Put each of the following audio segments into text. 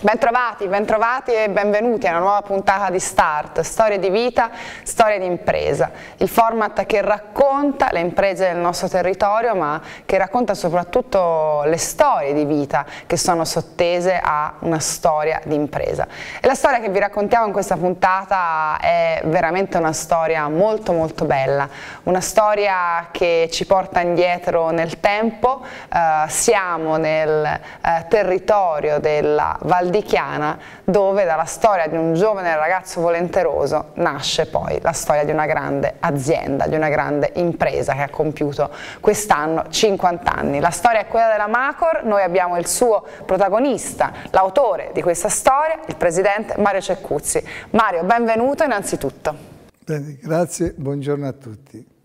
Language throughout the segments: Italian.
Bentrovati, bentrovati e benvenuti a una nuova puntata di Start, storie di vita, storie di impresa, il format che racconta le imprese del nostro territorio ma che racconta soprattutto le storie di vita che sono sottese a una storia di impresa. E la storia che vi raccontiamo in questa puntata è veramente una storia molto molto bella, una storia che ci porta indietro nel tempo, eh, siamo nel eh, territorio della Val Valdichiana dove dalla storia di un giovane ragazzo volenteroso nasce poi la storia di una grande azienda, di una grande impresa che ha compiuto quest'anno 50 anni. La storia è quella della Macor, noi abbiamo il suo protagonista, l'autore di questa storia, il presidente Mario Ceccuzzi. Mario, benvenuto innanzitutto. Bene, grazie, buongiorno a tutti.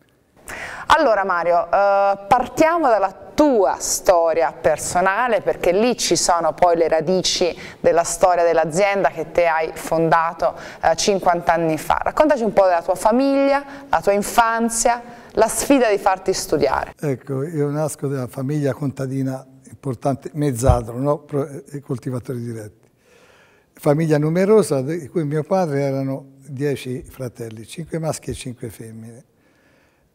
Allora Mario, eh, partiamo dalla tua storia personale perché lì ci sono poi le radici della storia dell'azienda che te hai fondato eh, 50 anni fa. Raccontaci un po' della tua famiglia, la tua infanzia, la sfida di farti studiare. Ecco, io nasco da una famiglia contadina importante, mezzadro, no? Eh, coltivatori diretti. Famiglia numerosa di cui mio padre erano 10 fratelli, 5 maschi e 5 femmine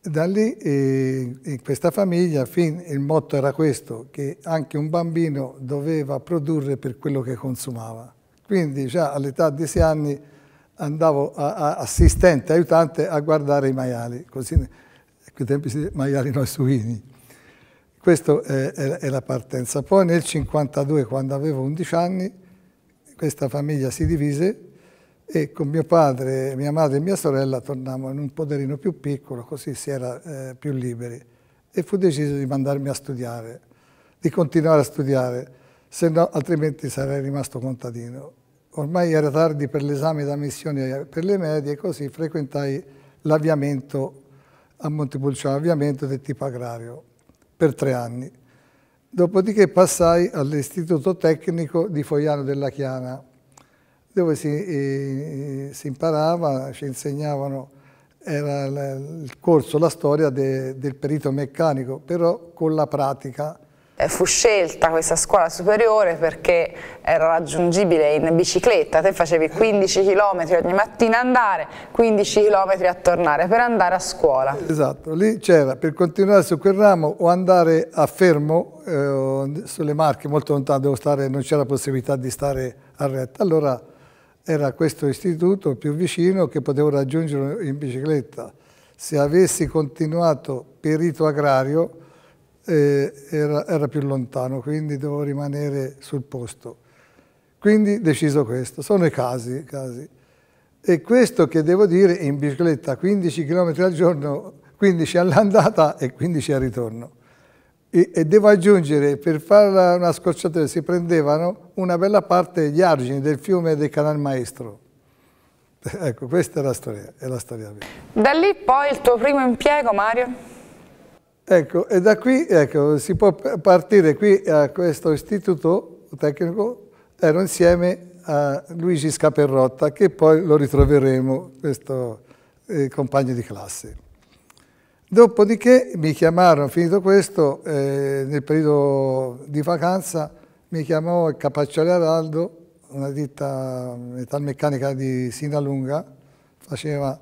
da lì eh, questa famiglia, fin, il motto era questo, che anche un bambino doveva produrre per quello che consumava. Quindi già all'età di sei anni andavo a, a, assistente, aiutante a guardare i maiali, così a quei tempi si dice maiali no suini. Questa è, è, è, la partenza. Poi nel 1952, quando avevo 11 anni, questa famiglia si divise e con mio padre, mia madre e mia sorella tornammo in un poderino più piccolo, così si era eh, più liberi. E fu deciso di mandarmi a studiare, di continuare a studiare, no, altrimenti sarei rimasto contadino. Ormai era tardi per l'esame da missione eh, per le medie, così frequentai l'avviamento a Montepulciano, avviamento del tipo agrario, per tre anni. Dopodiché passai all'Istituto Tecnico di Foiano della Chiana, dove si, eh, si imparava, ci insegnavano, era il corso, la storia de, del perito meccanico, però con la pratica. Eh, fu scelta questa scuola superiore perché era raggiungibile in bicicletta, te facevi 15 km ogni mattina andare, 15 km a tornare per andare a scuola. Esatto, lì c'era per continuare su quel ramo o andare a Fermo, eh, sulle Marche, molto lontano, non c'era possibilità di stare a retta. Allora era questo istituto più vicino che potevo raggiungere in bicicletta. Se avessi continuato perito agrario eh, era, era, più lontano, quindi dovevo rimanere sul posto. Quindi deciso questo, sono i casi. casi. E questo che devo dire in bicicletta, 15 km al giorno, 15 all'andata e 15 al ritorno. E, e devo aggiungere, per fare una scorciatoia si prendevano una bella parte degli argini del fiume del Canal Maestro. Ecco, questa è la storia, è la storia vera. Da lì poi il tuo primo impiego, Mario? Ecco, e da qui ecco, si può partire qui a questo istituto tecnico, ero insieme a Luigi Scaperrotta, che poi lo ritroveremo, questo eh, compagno di classe. Dopodiché mi chiamarono, finito questo, eh, nel periodo di vacanza mi chiamò il Capaccioli Araldo, una ditta metalmeccanica di Sinalunga, faceva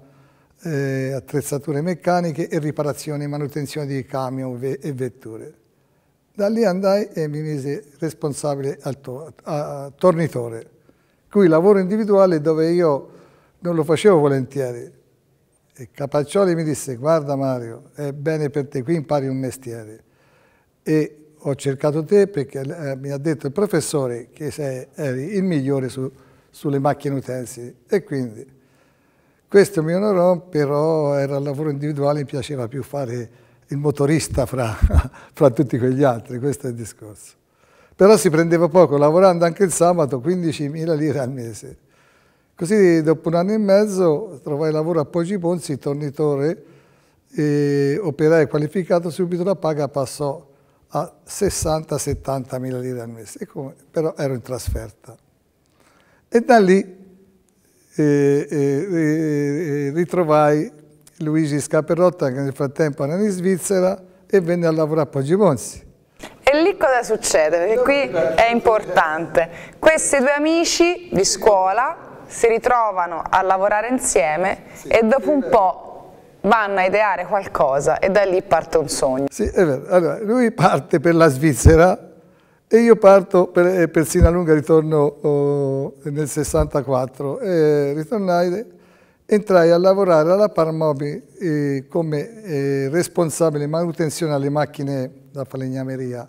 eh, attrezzature meccaniche e riparazioni e manutenzione di camion e vetture. Da lì andai e mi mise responsabile al to tornitore, cui lavoro individuale dove io non lo facevo volentieri, e Capaccioli mi disse, guarda Mario, è bene per te, qui impari un mestiere. E ho cercato te perché eh, mi ha detto il professore che sei, eri il migliore su, sulle macchine utensili. E quindi questo mi onorò, però era il lavoro individuale, mi piaceva più fare il motorista fra, fra tutti quegli altri, questo è il discorso. Però si prendeva poco, lavorando anche il sabato, 15.000 lire al mese. Così dopo un anno e mezzo trovai lavoro a Poggi Ponzi, tornitore, e operai qualificato, subito la paga passò a 60-70 mila lire al mese, però ero in trasferta. E da lì eh eh, eh, eh, ritrovai Luigi Scaperotta che nel frattempo era in Svizzera e venne a lavorare a Poggi Ponzi. E lì cosa succede? Perché qui è importante. Questi due amici di scuola si ritrovano a lavorare insieme sì, e dopo un po' vanno a ideare qualcosa e da lì parte un sogno. Sì, è vero. Allora, lui parte per la Svizzera e io parto per, eh, per Sinalunga, ritorno oh, nel 64. E ritornai, entrai a lavorare alla Parmobi eh, come eh, responsabile manutenzione alle macchine da falegnameria,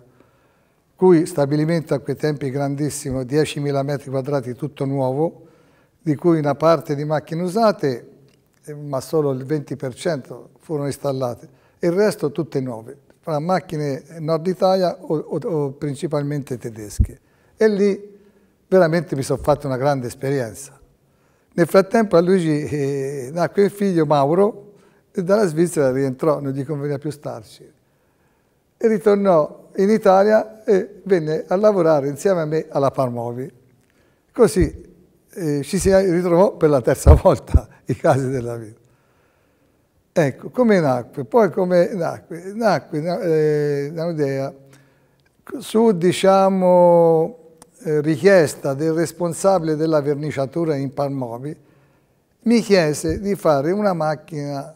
cui stabilimento a quei tempi grandissimo, 10.000 metri quadrati, tutto nuovo, di cui una parte di macchine usate, eh, ma solo il 20% furono installate, il resto tutte nuove, fra macchine nord Italia o, o, o principalmente tedesche. E lì veramente mi sono fatto una grande esperienza. Nel frattempo a Luigi eh, nacque il figlio Mauro e dalla Svizzera rientrò, non gli conveniva più starci. E ritornò in Italia e venne a lavorare insieme a me alla Parmovi. Così ci si ritrovò per la terza volta i casi della vita. Ecco, come nacque? Poi come nacque? Nacque eh, Naudea su, diciamo, eh, richiesta del responsabile della verniciatura in Palmovi, mi chiese di fare una macchina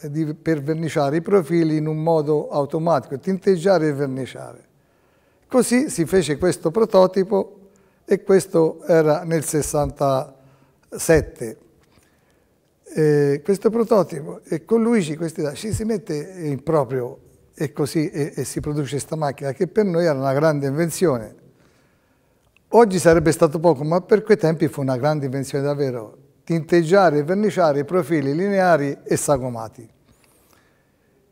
eh, di, per verniciare i profili in un modo automatico, tinteggiare e verniciare. Così si fece questo prototipo e questo era nel 67. Eh, questo prototipo e con Luigi questi ci si mette in proprio e così e, e si produce questa macchina che per noi era una grande invenzione. Oggi sarebbe stato poco, ma per quei tempi fu una grande invenzione davvero tinteggiare e verniciare i profili lineari e sagomati.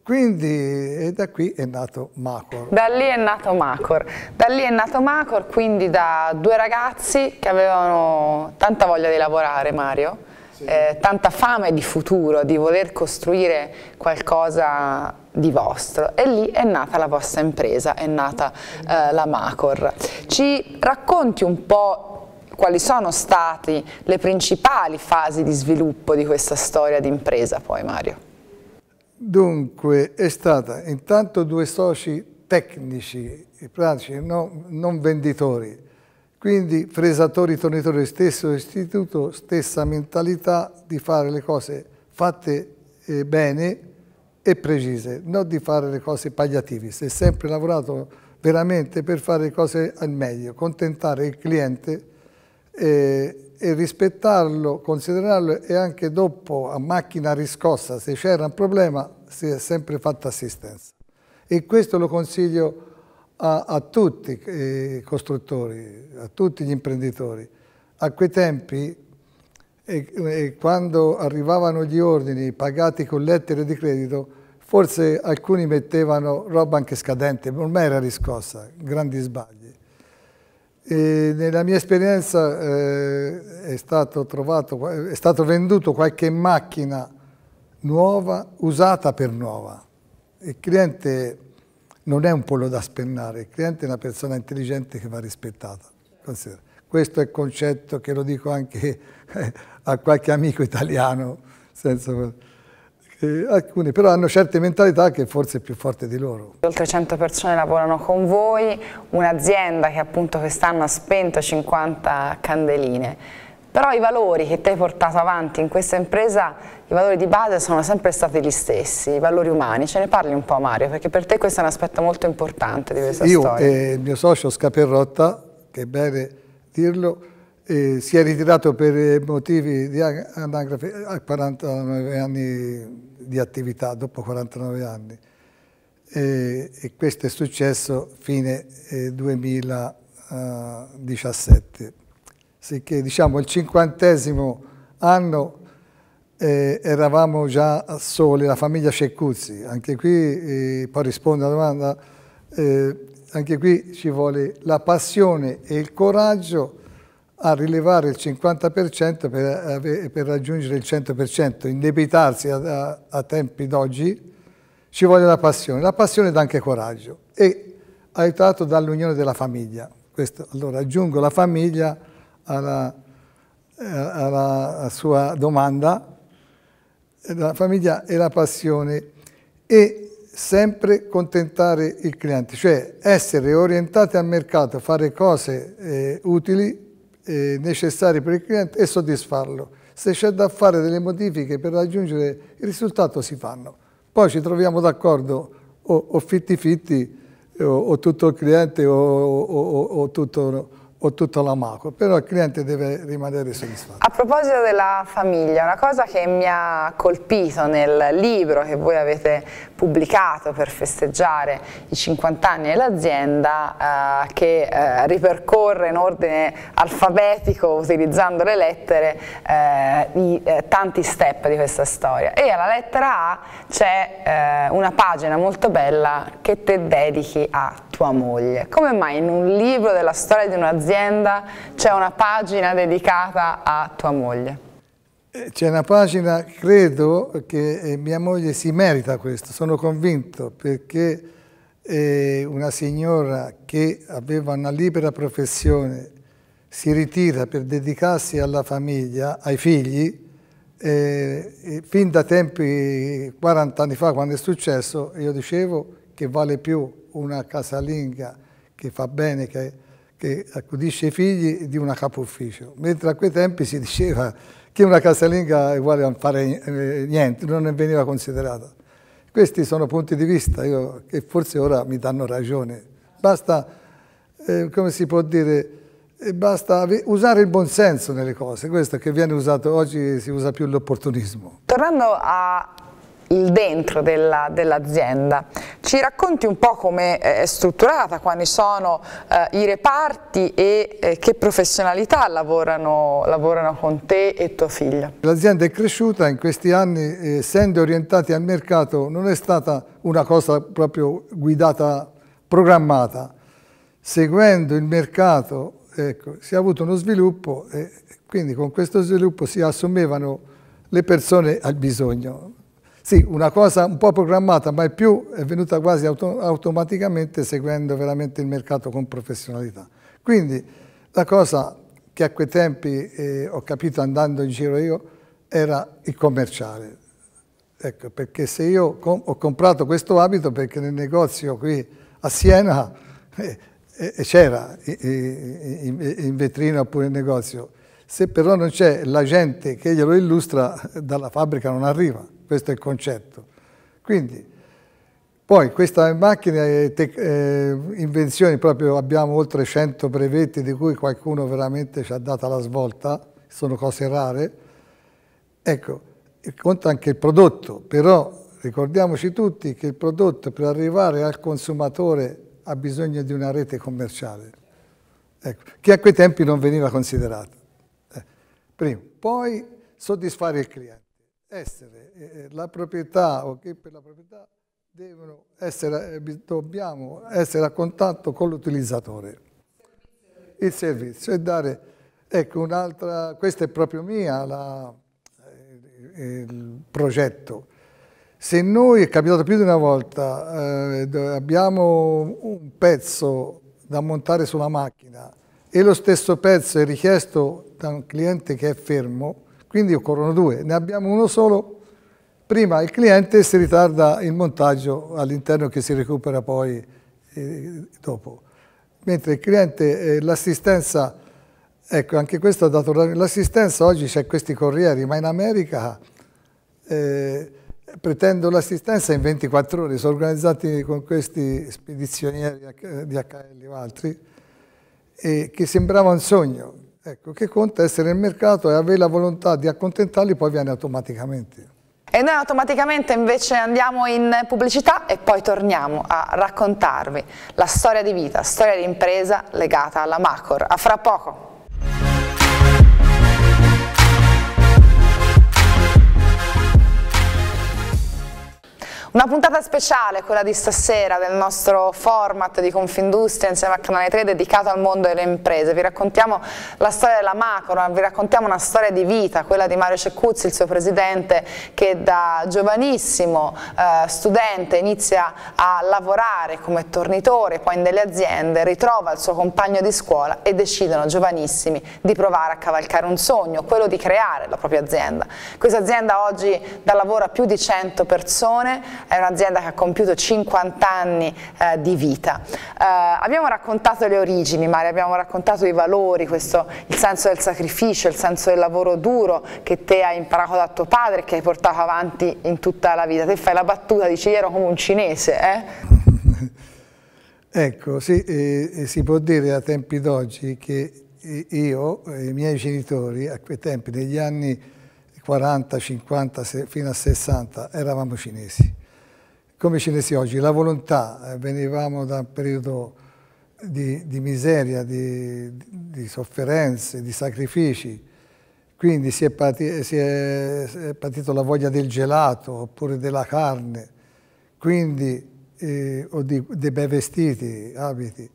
Quindi da qui è nato Macor. Da lì è nato Macor. Da lì è nato Macor, quindi da due ragazzi che avevano tanta voglia di lavorare, Mario, sì. eh, tanta fame di futuro, di voler costruire qualcosa di vostro. E lì è nata la vostra impresa, è nata eh, la Macor. Ci racconti un po' quali sono state le principali fasi di sviluppo di questa storia di impresa poi Mario? Dunque, è stata intanto due soci tecnici, pratici, no, non venditori, quindi fresatori, tornitori, stesso istituto, stessa mentalità di fare le cose fatte eh, bene e precise, non di fare le cose pagliativi. Si è sempre lavorato veramente per fare le cose al meglio, contentare il cliente e, e rispettarlo, considerarlo e anche dopo a macchina riscossa, se c'era un problema, si è sempre fatta assistenza. E questo lo consiglio a, a tutti i costruttori, a tutti gli imprenditori. A quei tempi, e, e quando arrivavano gli ordini pagati con lettere di credito, forse alcuni mettevano roba anche scadente, ormai era riscossa, grandi sbagli. E nella mia esperienza eh, è, stato trovato, è stato venduto qualche macchina nuova, usata per nuova. Il cliente non è un pollo da spennare, il cliente è una persona intelligente che va rispettata. Questo è il concetto che lo dico anche eh, a qualche amico italiano. Senza eh, alcuni però hanno certe mentalità che forse è più forte di loro. Oltre 100 persone lavorano con voi, un'azienda che appunto quest'anno ha spento 50 candeline. Però i valori che ti hai portato avanti in questa impresa, i valori di base sono sempre stati gli stessi, i valori umani. Ce ne parli un po' Mario, perché per te questo è un aspetto molto importante di questa Io storia. Io e il mio socio Scaperrotta, che è bene dirlo, eh, si è ritirato per motivi di anagrafe a 49 anni di attività dopo 49 anni e, e questo è successo fine eh, 2017. Sicché diciamo il cinquantesimo anno eh, eravamo già soli, la famiglia Cecuzzi. anche qui, eh, poi rispondo alla domanda, eh, anche qui ci vuole la passione e il coraggio a rilevare il 50% per, per, raggiungere il 100%, indebitarsi a, a, a tempi d'oggi, ci vuole la passione. La passione dà anche coraggio e aiutato dall'unione della famiglia. Questo, allora aggiungo la famiglia alla, eh, alla sua domanda, la famiglia e la passione e sempre contentare il cliente, cioè essere orientati al mercato, fare cose eh, utili eh, necessari per il cliente e soddisfarlo. Se c'è da fare delle modifiche per raggiungere il risultato si fanno. Poi ci troviamo d'accordo o, o, fitti fitti o, o, tutto il cliente o, tutto, o tutta la macro, però il cliente deve rimanere soddisfatto. A proposito della famiglia, una cosa che mi ha colpito nel libro che voi avete pubblicato per festeggiare i 50 anni dell'azienda eh, che eh, ripercorre in ordine alfabetico utilizzando le lettere eh, i eh, tanti step di questa storia e alla lettera A c'è eh, una pagina molto bella che te dedichi a tua moglie. Come mai in un libro della storia di un'azienda c'è una pagina dedicata a tua moglie? Eh, c'è una pagina, credo, che eh, mia moglie si merita questo, sono convinto, perché una signora che aveva una libera professione si ritira per dedicarsi alla famiglia, ai figli, eh, fin da tempi 40 anni fa quando è successo io dicevo che vale più una casalinga che fa bene, che, che accudisce i figli di una capo ufficio, mentre a quei tempi si diceva che una casalinga è uguale a non fare eh, niente, non veniva considerata. Questi sono punti di vista io, che forse ora mi danno ragione. Basta, eh, come si può dire, eh, basta usare il buon senso nelle cose, questo che viene usato oggi si usa più l'opportunismo. Tornando a il dentro dell'azienda. Ci racconti un po' come eh, è strutturata, quali sono eh, i reparti e eh, che professionalità lavorano, lavorano, con te e tuo figlio? L'azienda è cresciuta in questi anni, eh, essendo orientati al mercato, non è stata una cosa proprio guidata, programmata. Seguendo il mercato ecco, si è avuto uno sviluppo e quindi con questo sviluppo si assumevano le persone al bisogno. Sì, una cosa un po' programmata, ma il più è venuta quasi auto automaticamente seguendo veramente il mercato con professionalità. Quindi la cosa che a quei tempi eh, ho capito andando in giro io era il commerciale. Ecco, perché se io com ho comprato questo abito perché nel negozio qui a Siena eh, eh, eh c'era in, in vetrina oppure in negozio. Se però non c'è la gente che glielo illustra, dalla fabbrica non arriva questo è il concetto. Quindi, poi questa macchina e eh, invenzioni, proprio abbiamo oltre 100 brevetti di cui qualcuno veramente ci ha data la svolta, sono cose rare. Ecco, conta anche il prodotto, però ricordiamoci tutti che il prodotto per arrivare al consumatore ha bisogno di una rete commerciale, ecco, che a quei tempi non veniva considerata. Eh, primo. Poi soddisfare il cliente essere eh, eh, la proprietà o che per la proprietà devono essere, eh, dobbiamo essere a contatto con l'utilizzatore. Il servizio e dare, ecco un'altra, questa è proprio mia la, eh, il progetto. Se noi, è capitato più di una volta, eh, abbiamo un pezzo da montare sulla macchina e lo stesso pezzo è richiesto da un cliente che è fermo, quindi occorrono due, ne abbiamo uno solo, prima il cliente si ritarda il montaggio all'interno che si recupera poi eh, dopo, mentre il cliente, eh, l'assistenza, ecco anche questo ha dato l'assistenza, oggi c'è questi corrieri, ma in America eh, pretendo l'assistenza in 24 ore, sono organizzati con questi spedizionieri di HL o altri, che sembrava un sogno, Ecco, che conta essere nel mercato e avere la volontà di accontentarli poi viene automaticamente. E noi automaticamente invece andiamo in pubblicità e poi torniamo a raccontarvi la storia di vita, storia di impresa legata alla Macor. A fra poco! Una puntata speciale, quella di stasera, del nostro format di Confindustria insieme a Canale 3 dedicato al mondo delle imprese. Vi raccontiamo la storia della Macro, vi raccontiamo una storia di vita, quella di Mario Cecuzzi, il suo presidente, che da giovanissimo eh, studente inizia a lavorare come tornitore, poi in delle aziende, ritrova il suo compagno di scuola e decidono giovanissimi di provare a cavalcare un sogno, quello di creare la propria azienda. Questa azienda oggi dà lavoro a più di 100 persone, è un'azienda che ha compiuto 50 anni eh, di vita. Eh, abbiamo raccontato le origini, Mari, abbiamo raccontato i valori, questo, il senso del sacrificio, il senso del lavoro duro che te hai imparato da tuo padre e che hai portato avanti in tutta la vita. Te fai la battuta, dici io ero come un cinese. Eh? ecco, sì, eh, si può dire a tempi d'oggi che io e i miei genitori a quei tempi, negli anni 40, 50, fino a 60, eravamo cinesi come ce ne sia oggi, la volontà, eh, venivamo da un periodo di, di miseria, di, di, sofferenze, di sacrifici, quindi si è, pati, si è, patito la voglia del gelato oppure della carne, quindi, eh, o di, dei bei vestiti, abiti.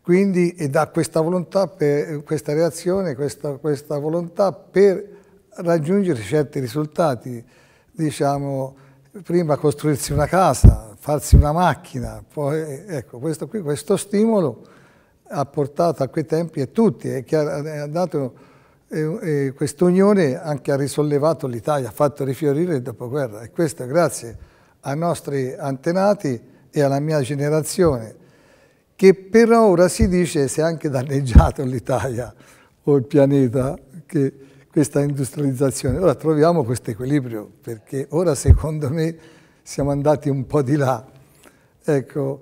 Quindi è da questa volontà, per, questa reazione, questa, questa volontà per raggiungere certi risultati, diciamo, prima costruirsi una casa, farsi una macchina, poi ecco, questo, qui, questo stimolo ha portato a quei tempi e tutti, e che ha, dato eh, quest'unione anche ha risollevato l'Italia, ha fatto rifiorire il dopoguerra e questo grazie ai nostri antenati e alla mia generazione, che però ora si dice si è anche danneggiato l'Italia o il pianeta, che questa industrializzazione. Ora troviamo questo equilibrio, perché ora secondo me siamo andati un po' di là. Ecco,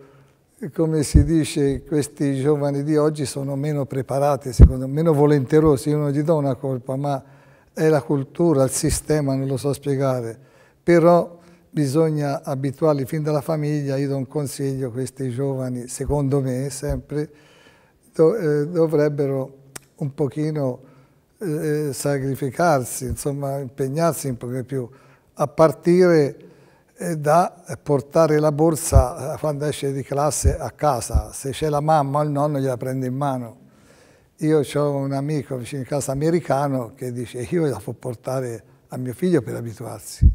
come si dice, questi giovani di oggi sono meno preparati, secondo me, meno volenterosi. Io non gli do una colpa, ma è la cultura, il sistema, non lo so spiegare. Però bisogna abituarli fin dalla famiglia. Io do un consiglio a questi giovani, secondo me, sempre, eh, dovrebbero un pochino eh, sacrificarsi, insomma impegnarsi po' di più, a partire eh, da portare la borsa eh, quando esce di classe a casa, se c'è la mamma o il nonno gliela prende in mano. Io ho un amico vicino a casa americano che dice io la può portare a mio figlio per abituarsi.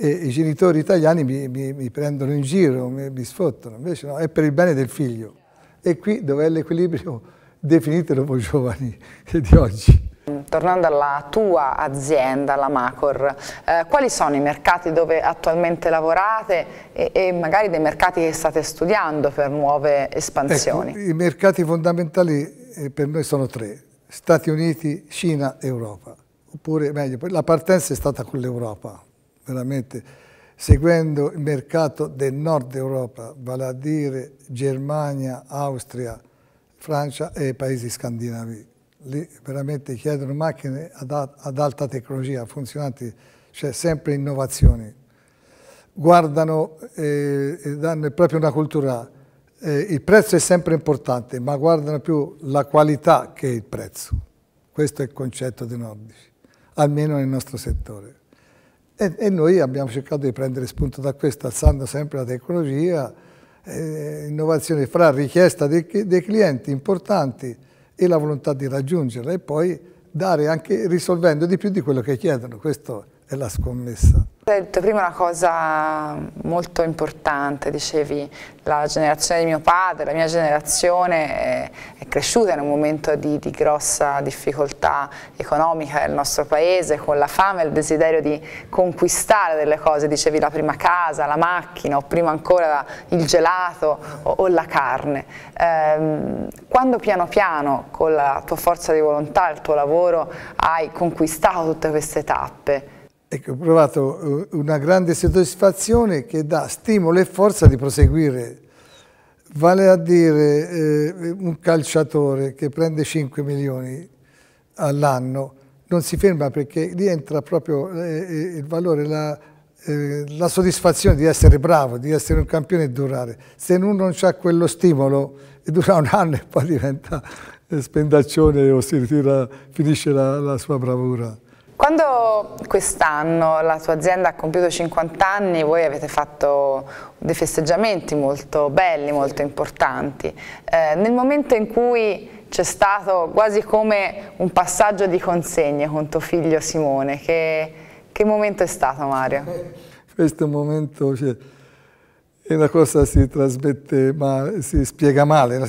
E i genitori italiani mi, mi, mi prendono in giro, mi, mi, sfottano, invece no, è per il bene del figlio. E qui dove è l'equilibrio definito dopo i giovani di oggi. Tornando alla tua azienda, la Macor, eh, quali sono i mercati dove attualmente lavorate e, e, magari dei mercati che state studiando per nuove espansioni? Ecco, I mercati fondamentali eh, per noi sono tre, Stati Uniti, Cina, Europa, oppure meglio, la partenza è stata con l'Europa, veramente, seguendo il mercato del nord Europa, vale a dire Germania, Austria, Francia e i paesi scandinavi lì veramente chiedono macchine ad, ad alta tecnologia, funzionanti, cioè sempre innovazioni. Guardano eh, danno proprio una cultura, eh, il prezzo è sempre importante, ma guardano più la qualità che il prezzo. Questo è il concetto dei nordici, almeno nel nostro settore. E, e noi abbiamo cercato di prendere spunto da questo, alzando sempre la tecnologia, eh, innovazione fra richiesta dei, dei clienti importanti, e la volontà di raggiungere e poi dare anche risolvendo di più di quello che chiedono. Questo è la scommessa. Hai detto prima una cosa molto importante, dicevi la generazione di mio padre, la mia generazione è, è cresciuta in un momento di, di, grossa difficoltà economica del nostro paese, con la fame e il desiderio di conquistare delle cose, dicevi la prima casa, la macchina o prima ancora il gelato o, o la carne. Ehm, quando piano piano con la tua forza di volontà, il tuo lavoro hai conquistato tutte queste tappe, Ecco, ho provato eh, una grande soddisfazione che dà stimolo e forza di proseguire. Vale a dire eh, un calciatore che prende 5 milioni all'anno non si ferma perché lì entra proprio eh, eh, il valore, la, eh, la, soddisfazione di essere bravo, di essere un campione e durare. Se uno non ha quello stimolo, dura un anno e poi diventa eh, spendaccione o si ritira, finisce la, la sua bravura. Quando quest'anno la tua azienda ha compiuto 50 anni, voi avete fatto dei festeggiamenti molto belli, molto importanti. Eh, nel momento in cui c'è stato quasi come un passaggio di consegne con tuo figlio Simone, che, che momento è stato Mario? Questo momento cioè, è una cosa che si trasmette, ma si spiega male. No?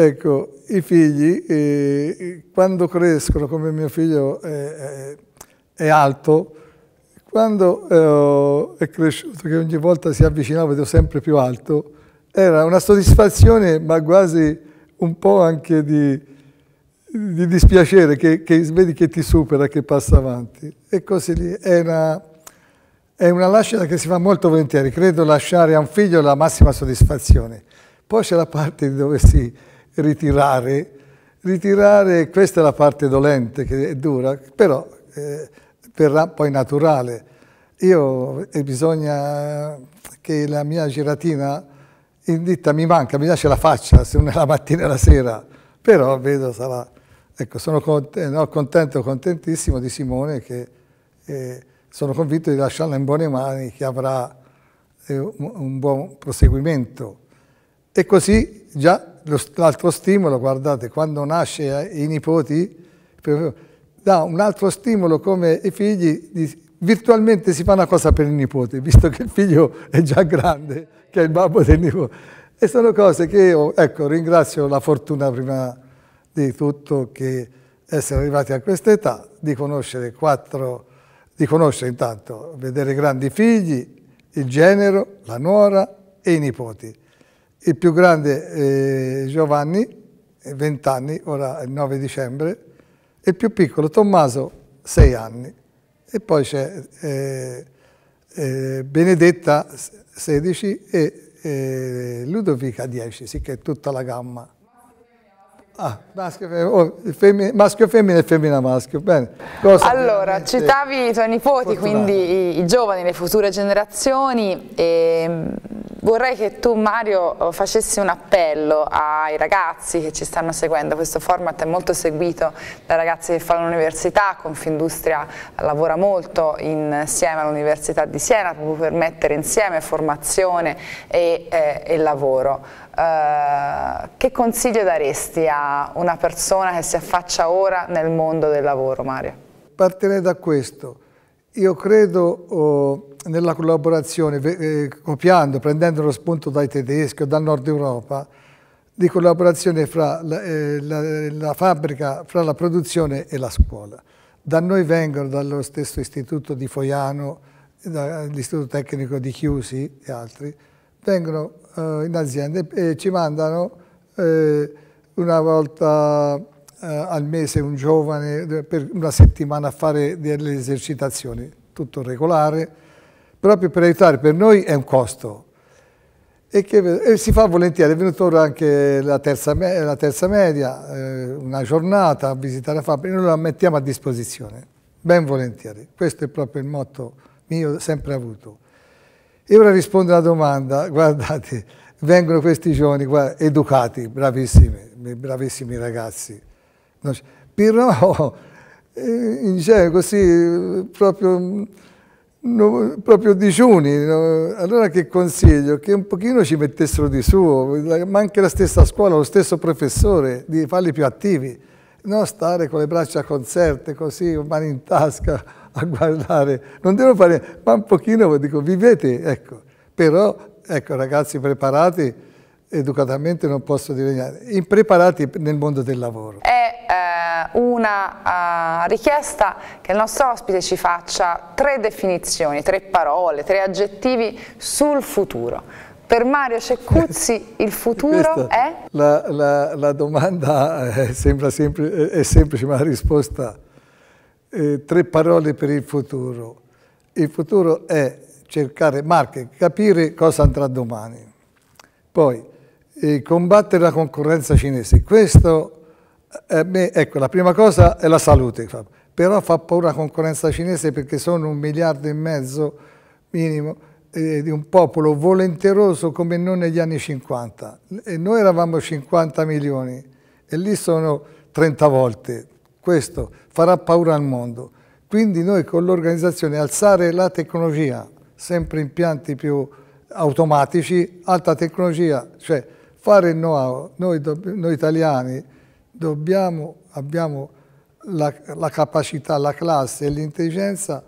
Ecco, i figli, eh, quando crescono, come mio figlio eh, è alto, quando eh, è cresciuto, che ogni volta si avvicinava, vedo sempre più alto, era una soddisfazione, ma quasi un po' anche di, di dispiacere, che, che, vedi che ti supera, che passa avanti. E così lì è una, è una lascita che si fa molto volentieri. Credo lasciare a un figlio la massima soddisfazione. Poi c'è la parte dove si ritirare. Ritirare, questa è la parte dolente che è dura, però eh, verrà poi naturale. Io eh, bisogna che la mia giratina in ditta mi manca, mi lascia la faccia, se non è la mattina e la sera, però vedo sarà... Ecco, sono contento, contento contentissimo di Simone che eh, sono convinto di lasciarla in buone mani, che avrà eh, un, un buon proseguimento. E così già l'altro stimolo, guardate, quando nasce eh, i nipoti, dà un altro stimolo come i figli, virtualmente si fa una cosa per il nipote, visto che il figlio è già grande, che è il babbo del nipote. E sono cose che io, ecco, ringrazio la fortuna prima di tutto che essere arrivati a questa età, di conoscere quattro, di conoscere intanto, vedere grandi figli, il genero, la nuora e i nipoti il più grande eh, Giovanni, 20 anni, ora è il 9 dicembre, e il più piccolo Tommaso, 6 anni. E poi c'è eh, eh, Benedetta, 16, e eh, Ludovica, 10, sì che è tutta la gamma. Ah, maschio, e femmina, oh, maschio femmina e femmina maschio, bene. Cosa allora, citavi i tuoi nipoti, fortunata. quindi i, i, giovani, le future generazioni. E ehm, Vorrei che tu Mario facessi un appello ai ragazzi che ci stanno seguendo, questo format è molto seguito da ragazzi che fanno l'università, Confindustria lavora molto insieme all'Università di Siena proprio per mettere insieme formazione e, eh, e lavoro. Eh, che consiglio daresti a una persona che si affaccia ora nel mondo del lavoro Mario? Partirei da questo, io credo... Oh nella collaborazione, eh, copiando, prendendo lo spunto dai tedeschi o dal nord Europa, di collaborazione fra la, eh, la, la, fabbrica, fra la produzione e la scuola. Da noi vengono, dallo stesso istituto di Foiano, dall'Istituto Tecnico di Chiusi e altri, vengono eh, in azienda e ci mandano eh, una volta eh, al mese un giovane per una settimana a fare delle esercitazioni, tutto regolare, proprio per aiutare, per noi è un costo. E, che, e si fa volentieri, è venuto ora anche la terza, la terza media, eh, una giornata a visitare la fabbrica, noi la mettiamo a disposizione, ben volentieri. Questo è proprio il motto mio sempre avuto. E ora rispondo alla domanda, guardate, vengono questi giovani qua educati, bravissimi, bravissimi ragazzi. Però eh, in genere così proprio No, proprio digiuni, no? allora che consiglio? Che un pochino ci mettessero di suo, ma anche la stessa scuola, lo stesso professore, di farli più attivi, non stare con le braccia concerte così, mani in tasca a guardare, non devono fare, ma un pochino dico, vivete, ecco, però ecco ragazzi preparati, educatamente non posso dire niente, impreparati nel mondo del lavoro. Eh una uh, richiesta che il nostro ospite ci faccia tre definizioni, tre parole, tre aggettivi sul futuro. Per Mario Ceccuzzi il futuro è? La, la, la domanda è, sempl è, semplice, ma la risposta eh, tre parole per il futuro. Il futuro è cercare marche, capire cosa andrà domani. Poi, eh, combattere la concorrenza cinese. Questo eh, eh, beh, ecco, la prima cosa è la salute, però fa paura la concorrenza cinese perché sono un miliardo e mezzo minimo eh, di un popolo volenteroso come non negli anni 50. E noi eravamo 50 milioni e lì sono 30 volte. Questo farà paura al mondo. Quindi noi con l'organizzazione alzare la tecnologia, sempre impianti più automatici, alta tecnologia, cioè fare il know-how, noi, noi italiani, dobbiamo, abbiamo la, la capacità, la classe e l'intelligenza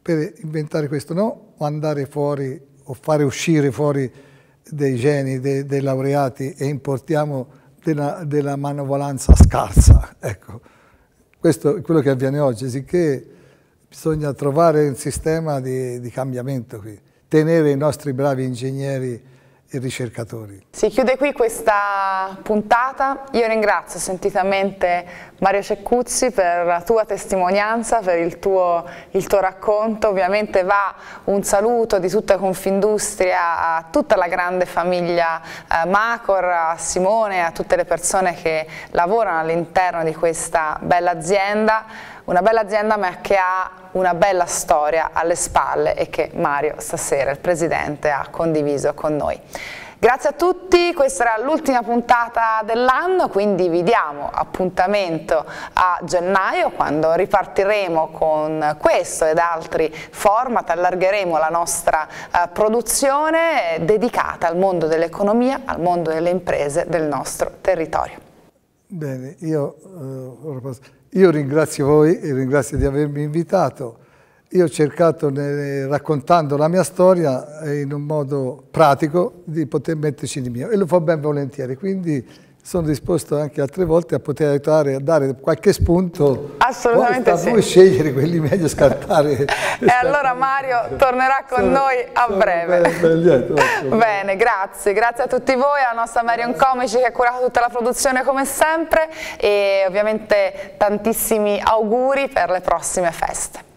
per inventare questo, non andare fuori o fare uscire fuori dei geni, dei, dei laureati e importiamo della, della manovalanza scarsa. Ecco, questo è quello che avviene oggi, sicché bisogna trovare un sistema di, di cambiamento qui, tenere i nostri bravi ingegneri e ricercatori. Si chiude qui questa puntata, io ringrazio sentitamente Mario Ceccuzzi per la tua testimonianza, per il tuo, il tuo racconto, ovviamente va un saluto di tutta Confindustria a tutta la grande famiglia eh, Macor, a Simone, a tutte le persone che lavorano all'interno di questa bella azienda una bella azienda ma che ha una bella storia alle spalle e che Mario stasera, il Presidente, ha condiviso con noi. Grazie a tutti, questa era l'ultima puntata dell'anno, quindi vi diamo appuntamento a gennaio quando ripartiremo con questo ed altri format, allargheremo la nostra eh, produzione dedicata al mondo dell'economia, al mondo delle imprese del nostro territorio. Bene, io eh, io ringrazio voi e ringrazio di avermi invitato. Io ho cercato, raccontando la mia storia in un modo pratico, di poter metterci di mio e lo fa ben volentieri. Quindi sono disposto anche altre volte a poter aiutare a dare qualche spunto. Assolutamente Voi sì. Voi scegliere quelli meglio scartare. e allora Mario tornerà con sono, noi a breve. Ben, ben eh, Bene, grazie. Grazie a tutti voi, alla nostra Marion Comici che ha curato tutta la produzione come sempre e ovviamente tantissimi auguri per le prossime feste.